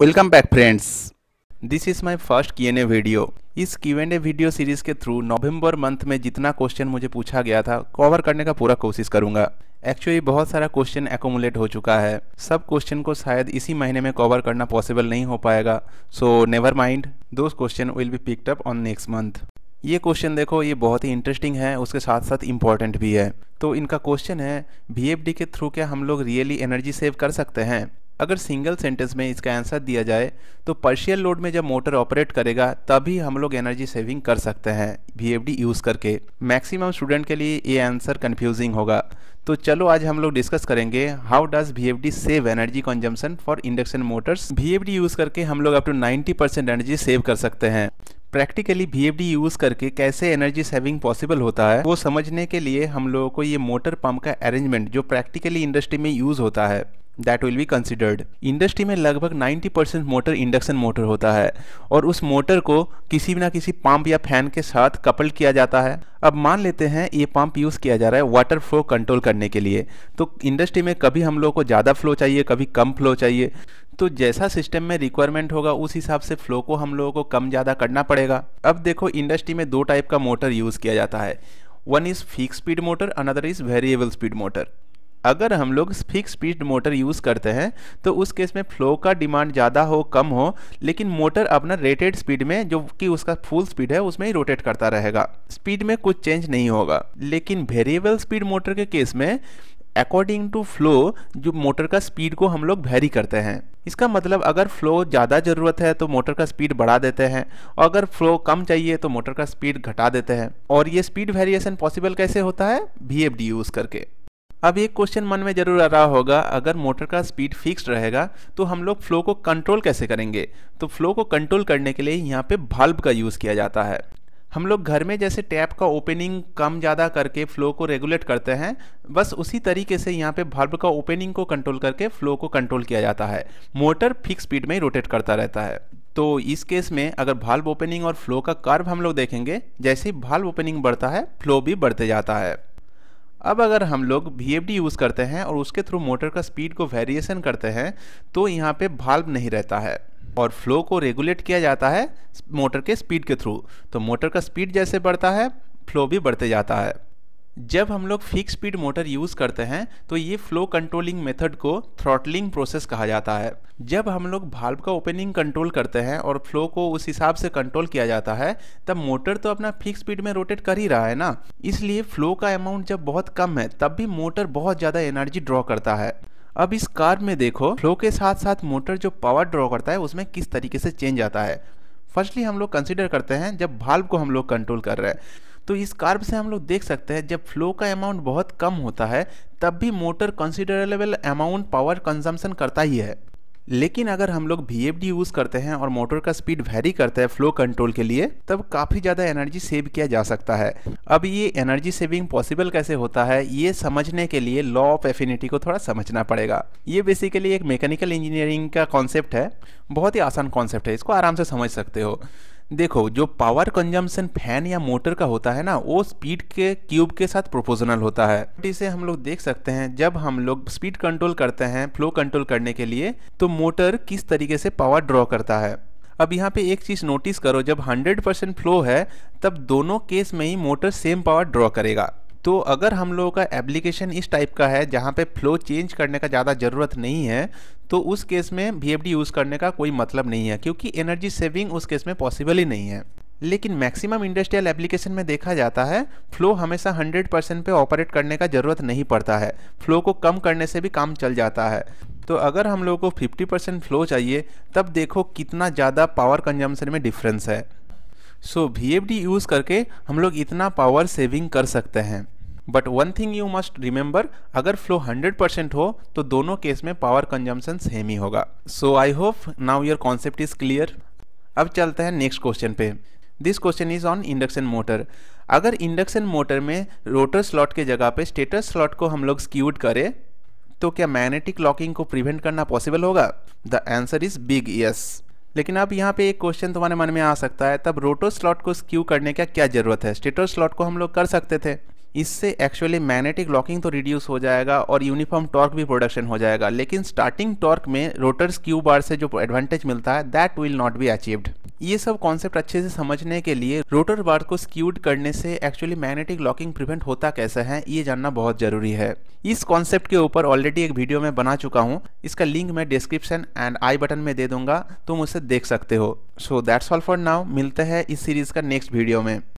welcome back friends this is my first की video इस a video series के through November month में जितना क्वेश्चन मुझे पूछा गया था कवर करने का पूरा कोशिश करूंगा एक्चुअली बहुत सारा क्वेश्चन एकोमुलेट हो चुका है सब क्वेश्चन को शायद इसी महीने में कवर करना पॉसिबल नहीं हो पाएगा सो नेवर माइंड दो question will be picked up on next month ये क्वेश्चन देखो ये बहुत ही इंटरेस्टिंग है उसके साथ साथ इम्पॉर्टेंट भी है तो इनका क्वेश्चन है बी के थ्रू क्या हम लोग रियली एनर्जी सेव कर सकते हैं अगर सिंगल सेंटेंस में इसका आंसर दिया जाए तो पर्शियल लोड में जब मोटर ऑपरेट करेगा तभी हम लोग एनर्जी सेविंग कर सकते हैं वी यूज़ करके मैक्सिमम स्टूडेंट के लिए ये आंसर कन्फ्यूजिंग होगा तो चलो आज हम लोग डिस्कस करेंगे how does we save energy consumption for induction motors V use करके हम लोग up to ninety percent energy save कर सकते हैं प्रैक्टिकली वी यूज़ करके कैसे एनर्जी सेविंग पॉसिबल होता है वो समझने के लिए हम लोगों को ये मोटर पंप का अरेंजमेंट जो प्रैक्टिकली इंडस्ट्री में यूज़ होता है that will be considered industry में लगभग 90 परसेंट मोटर इंडक्शन मोटर होता है और उस मोटर को किसी ना किसी पंप या फैन के साथ कपल किया जाता है अब मान लेते हैं ये पंप यूज़ किया जा रहा है वाटर फ्लो कंट्रोल करने के लिए तो इंडस्ट्री में कभी हम लोग को ज़्यादा फ्लो चाहिए कभी कम फ्लो चाहिए तो जैसा सिस्टम में रिक्वायरमेंट होगा उस हिसाब से फ्लो को हम लोगों को कम ज़्यादा करना पड़ेगा अब देखो इंडस्ट्री में दो टाइप का मोटर यूज़ किया जाता है one is fix speed motor another is variable speed motor अगर हम लोग फिक्स स्पीड मोटर यूज़ करते हैं तो उस केस में फ्लो का डिमांड ज़्यादा हो कम हो लेकिन मोटर अपना रेटेड स्पीड में जो कि उसका फुल स्पीड है उसमें ही रोटेट करता रहेगा स्पीड में कुछ चेंज नहीं होगा लेकिन वेरिएबल स्पीड मोटर के केस में अकॉर्डिंग टू फ्लो जो मोटर का स्पीड को हम लोग वेरी करते हैं इसका मतलब अगर फ्लो ज़्यादा ज़रूरत है तो मोटर का स्पीड बढ़ा देते हैं और अगर फ्लो कम चाहिए तो मोटर का स्पीड घटा देते हैं और ये स्पीड वेरिएशन पॉसिबल कैसे होता है बी यूज़ करके अब एक क्वेश्चन मन में जरूर आ रहा होगा अगर मोटर का स्पीड फिक्स रहेगा तो हम लोग फ्लो को कंट्रोल कैसे करेंगे तो फ्लो को कंट्रोल करने के लिए यहाँ पे बल्ब का यूज़ किया जाता है हम लोग घर में जैसे टैप का ओपनिंग कम ज़्यादा करके फ़्लो को रेगुलेट करते हैं बस उसी तरीके से यहाँ पे बल्ब का ओपनिंग को कंट्रोल करके फ़्लो को कंट्रोल किया जाता है मोटर फिक्स स्पीड में रोटेट करता रहता है तो इस केस में अगर बल्ब ओपनिंग और फ्लो का कर्व हम लोग देखेंगे जैसे ही भाल्व ओपनिंग बढ़ता है फ्लो भी बढ़ते जाता है अब अगर हम लोग वी यूज़ करते हैं और उसके थ्रू मोटर का स्पीड को वेरिएशन करते हैं तो यहाँ पे भाल्व नहीं रहता है और फ्लो को रेगुलेट किया जाता है मोटर के स्पीड के थ्रू तो मोटर का स्पीड जैसे बढ़ता है फ्लो भी बढ़ते जाता है जब हम लोग फिक्स स्पीड मोटर यूज़ करते हैं तो ये फ्लो कंट्रोलिंग मेथड को थ्रॉटलिंग प्रोसेस कहा जाता है जब हम लोग भाल्व का ओपनिंग कंट्रोल करते हैं और फ्लो को उस हिसाब से कंट्रोल किया जाता है तब मोटर तो अपना फिक्स स्पीड में रोटेट कर ही रहा है ना इसलिए फ्लो का अमाउंट जब बहुत कम है तब भी मोटर बहुत ज़्यादा एनर्जी ड्रॉ करता है अब इस कार में देखो फ्लो के साथ साथ मोटर जो पावर ड्रॉ करता है उसमें किस तरीके से चेंज आता है फर्स्टली हम लोग कंसिडर करते हैं जब भाल्व को हम लोग कंट्रोल कर रहे हैं तो इस कार्व से हम लोग देख सकते हैं जब फ्लो का अमाउंट बहुत कम होता है तब भी motor considerable amount power consumption करता ही है लेकिन अगर हम लोग वी यूज़ करते हैं और मोटर का स्पीड वेरी करता है फ्लो कंट्रोल के लिए तब काफ़ी ज़्यादा एनर्जी सेव किया जा सकता है अब ये एनर्जी सेविंग पॉसिबल कैसे होता है ये समझने के लिए लॉ ऑफ एफिनिटी को थोड़ा समझना पड़ेगा ये बेसिकली एक मैकेनिकल इंजीनियरिंग का कॉन्सेप्ट है बहुत ही आसान कॉन्सेप्ट है इसको आराम से समझ सकते हो देखो जो पावर कंजम्पशन फैन या मोटर का होता है ना वो स्पीड के क्यूब के साथ प्रोपोर्शनल होता है इसे हम लोग देख सकते हैं जब हम लोग स्पीड कंट्रोल करते हैं फ्लो कंट्रोल करने के लिए तो मोटर किस तरीके से पावर ड्रॉ करता है अब यहाँ पे एक चीज़ नोटिस करो जब 100 परसेंट फ्लो है तब दोनों केस में ही मोटर सेम पावर ड्रॉ करेगा तो अगर हम लोगों का एप्लीकेशन इस टाइप का है जहाँ पे फ्लो चेंज करने का ज़्यादा ज़रूरत नहीं है तो उस केस में वी यूज़ करने का कोई मतलब नहीं है क्योंकि एनर्जी सेविंग उस केस में पॉसिबल ही नहीं है लेकिन मैक्सिमम इंडस्ट्रियल एप्लीकेशन में देखा जाता है फ्लो हमेशा 100 परसेंट पर ऑपरेट करने का ज़रूरत नहीं पड़ता है फ्लो को कम करने से भी काम चल जाता है तो अगर हम लोगों को 50 परसेंट फ्लो चाहिए तब देखो कितना ज़्यादा पावर कंजम्पशन में डिफरेंस है सो वी यूज़ करके हम लोग इतना पावर सेविंग कर सकते हैं but one thing you must remember अगर फ्लो 100% हो तो दोनों केस में पावर कंजम्पशन सेम ही होगा so I hope now your concept is clear अब चलते हैं नेक्स्ट क्वेश्चन पे this question is on induction motor अगर इंडक्शन मोटर में रोटर स्लॉट के जगह पे स्टेटस स्लॉट को हम लोग स्क्यूड करें तो क्या मैग्नेटिक लॉकिंग को प्रिवेंट करना पॉसिबल होगा the answer is big yes लेकिन अब यहाँ पे एक क्वेश्चन तुम्हारे मन में आ सकता है तब रोटो स्लॉट को स्क्यू करने का क्या जरूरत है स्टेटर स्लॉट को हम लोग कर सकते थे इससे एक्चुअली मैग्नेटिक लॉकिंग तो रिड्यूस हो जाएगा और यूनिफॉर्म टॉर्क भी प्रोडक्शन हो जाएगा लेकिन स्टार्टिंग टॉर्क में रोटर्स क्यू बार से जो एडवांटेज मिलता है that will not be achieved ये सब कॉन्सेप्ट अच्छे से समझने के लिए रोटर बार को स्क्यूड करने से एक्चुअली मैग्नेटिक लॉकिंग प्रिवेंट होता कैसे है ये जानना बहुत जरूरी है इस कॉन्सेप्ट के ऊपर ऑलरेडी एक वीडियो में बना चुका हूँ इसका लिंक मैं डिस्क्रिप्शन एंड आई बटन में दे दूंगा तुम उसे देख सकते हो so that's all for now मिलते हैं इस सीरीज का नेक्स्ट वीडियो में